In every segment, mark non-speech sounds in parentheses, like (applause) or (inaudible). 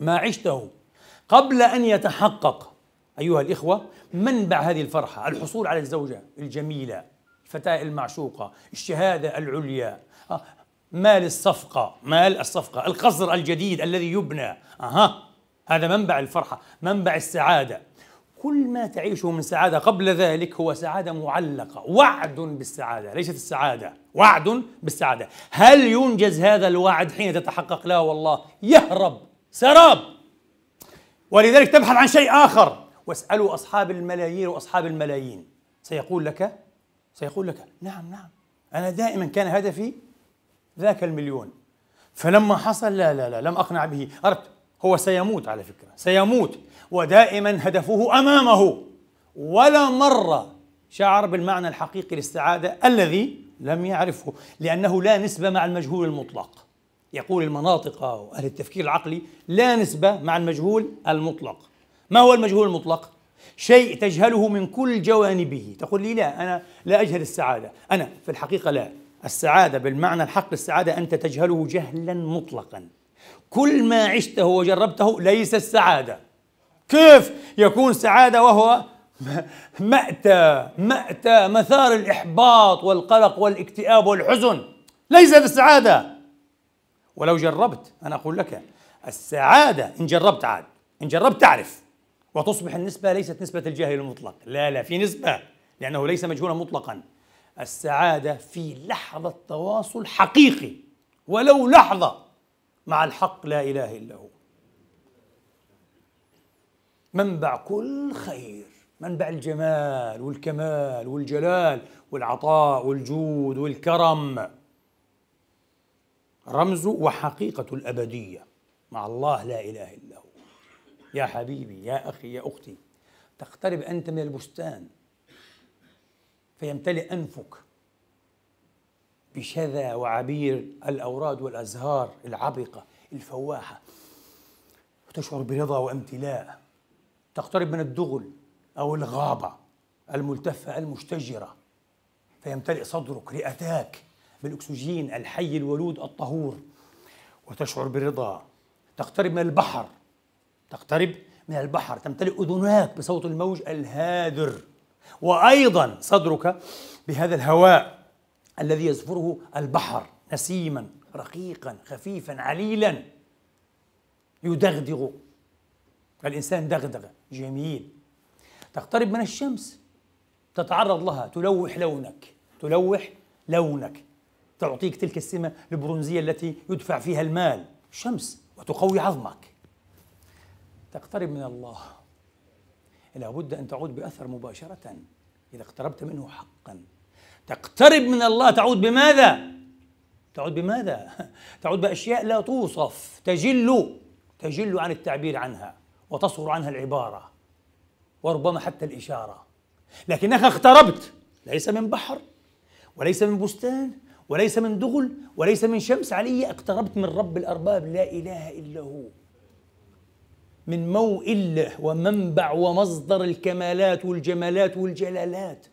ما عشته قبل أن يتحقق أيها الإخوة منبع هذه الفرحة الحصول على الزوجة الجميلة الفتاة المعشوقة الشهادة العليا آه، مال الصفقة مال الصفقة القصر الجديد الذي يبنى أها هذا منبع الفرحة منبع السعادة كل ما تعيشه من سعادة قبل ذلك هو سعادة معلقة وعد بالسعادة ليست السعادة وعد بالسعادة هل ينجز هذا الوعد حين تتحقق لا والله يهرب سراب ولذلك تبحث عن شيء آخر واسألوا أصحاب الملايين وأصحاب الملايين سيقول لك سيقول لك نعم نعم أنا دائما كان هدفي ذاك المليون فلما حصل لا لا لا لم أقنع به أردت هو سيموت على فكرة سيموت ودائما هدفه أمامه ولا مرة شعر بالمعنى الحقيقي للسعادة الذي لم يعرفه لأنه لا نسبة مع المجهول المطلق يقول المناطق أو أهل التفكير العقلي لا نسبة مع المجهول المطلق ما هو المجهول المطلق؟ شيء تجهله من كل جوانبه تقول لي لا أنا لا أجهل السعادة أنا في الحقيقة لا السعادة بالمعنى الحق للسعادة أنت تجهله جهلا مطلقا كل ما عشته وجربته ليس السعادة كيف يكون سعادة وهو (laughs) مأتى مأتى مثار الإحباط والقلق والاكتئاب والحزن ليس السعادة ولو جربت أنا أقول لك السعادة إن جربت عاد إن جربت تعرف وتصبح النسبة ليست نسبة الجاهل المطلق لا لا في نسبة لأنه ليس مجهولا مطلقا السعادة في لحظة تواصل حقيقي ولو لحظة مع الحق لا إله إلا هو منبع كل خير منبع الجمال والكمال والجلال والعطاء والجود والكرم رمز وحقيقة الأبدية مع الله لا إله إلا هو يا حبيبي يا أخي يا أختي تقترب أنت من البستان فيمتلئ أنفك بشذا وعبير الأوراد والأزهار العبقة الفواحة وتشعر برضا وامتلاء تقترب من الدغل أو الغابة الملتفة المشتجرة فيمتلئ صدرك رئتاك بالأكسجين الحي الولود الطهور وتشعر بالرضا تقترب من البحر تقترب من البحر تمتلئ أذناك بصوت الموج الهادر وأيضا صدرك بهذا الهواء الذي يزفره البحر نسيما رقيقا خفيفا عليلا يدغدغ الإنسان دغدغة جميل تقترب من الشمس تتعرض لها تلوح لونك تلوح لونك تعطيك تلك السمة البرونزية التي يدفع فيها المال الشمس وتقوي عظمك تقترب من الله لابد أن تعود بأثر مباشرة إذا اقتربت منه حقا تقترب من الله تعود بماذا؟ تعود بماذا؟ (laughs) تعود بأشياء لا توصف تجل تجل عن التعبير عنها وتصغر عنها العبارة وربما حتى الإشارة لكنك اقتربت ليس من بحر وليس من بستان وليس من دغل وليس من شمس علي اقتربت من رب الأرباب لا إله إلا هو من مو إلا ومنبع ومصدر الكمالات والجمالات والجلالات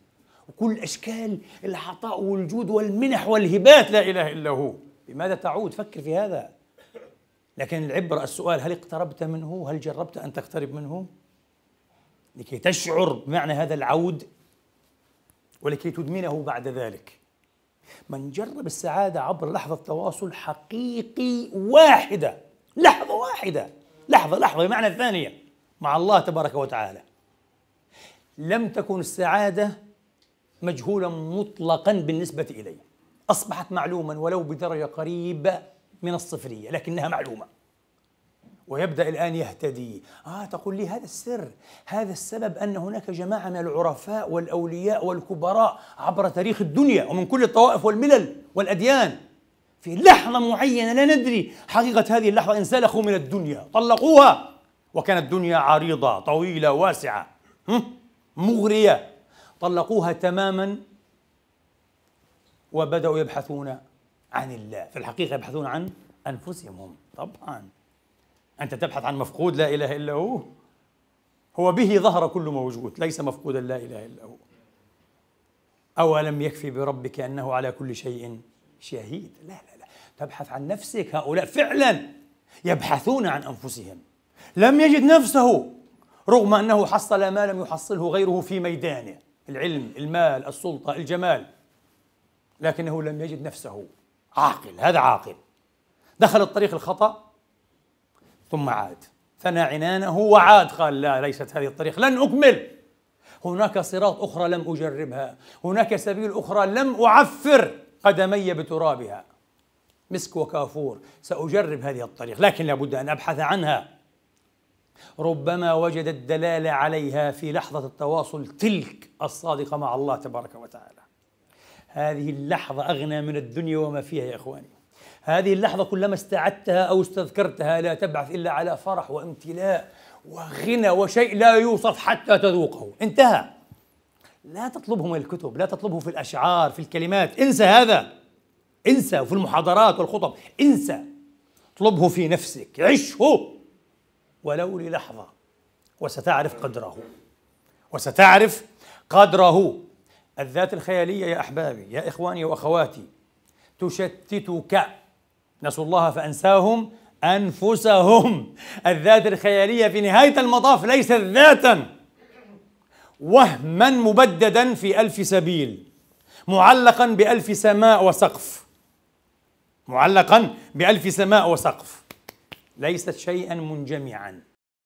وكل أشكال العطاء والجود والمنح والهبات لا إله إلا هو بماذا تعود فكر في هذا لكن العبرة السؤال هل اقتربت منه هل جربت أن تقترب منه لكي تشعر بمعنى هذا العود ولكي تدمنه بعد ذلك من جرب السعادة عبر لحظة تواصل حقيقي واحدة لحظة واحدة لحظة لحظة بمعنى الثانية مع الله تبارك وتعالى لم تكن السعادة مجهولا مطلقا بالنسبة إليه أصبحت معلوما ولو بدرجة قريبة من الصفرية لكنها معلومة ويبدأ الآن يهتدي آه تقول لي هذا السر هذا السبب أن هناك جماعة من العرفاء والأولياء والكبراء عبر تاريخ الدنيا ومن كل الطوائف والملل والأديان في لحظة معينة لا ندري حقيقة هذه اللحظة انسلخوا من الدنيا طلقوها وكانت الدنيا عريضة طويلة واسعة مغرية طلقوها تماما وبدأوا يبحثون عن الله في الحقيقة يبحثون عن أنفسهم طبعا أنت تبحث عن مفقود لا إله إلا هو هو به ظهر كل موجود ليس مفقودا لا إله إلا هو أولم يكفي بربك أنه على كل شيء شهيد لا لا لا تبحث عن نفسك هؤلاء فعلا يبحثون عن أنفسهم لم يجد نفسه رغم أنه حصل ما لم يحصله غيره في ميدانه العلم المال السلطة الجمال لكنه لم يجد نفسه عاقل هذا عاقل دخل الطريق الخطأ ثم عاد ثنى عنانه وعاد قال لا ليست هذه الطريق لن أكمل هناك صراط أخرى لم أجربها هناك سبيل أخرى لم أعفر قدمي بترابها مسك وكافور سأجرب هذه الطريق لكن لابد أن أبحث عنها ربما وجد الدلالة عليها في لحظة التواصل تلك الصادقة مع الله تبارك وتعالى هذه اللحظة أغنى من الدنيا وما فيها يا إخواني هذه اللحظة كلما استعدتها أو استذكرتها لا تبعث إلا على فرح وامتلاء وغنى وشيء لا يوصف حتى تذوقه انتهى لا تطلبه من الكتب لا تطلبه في الأشعار في الكلمات انسى هذا انسى وفي المحاضرات والخطب انسى اطلبه في نفسك عشه ولو للحظة وستعرف قدره وستعرف قدره الذات الخيالية يا أحبابي يا إخواني وأخواتي تشتتك نسوا الله فأنساهم أنفسهم الذات الخيالية في نهاية المطاف ليست ذاتا وهما مبددا في ألف سبيل معلقا بألف سماء وسقف معلقا بألف سماء وسقف ليست شيئا منجمعا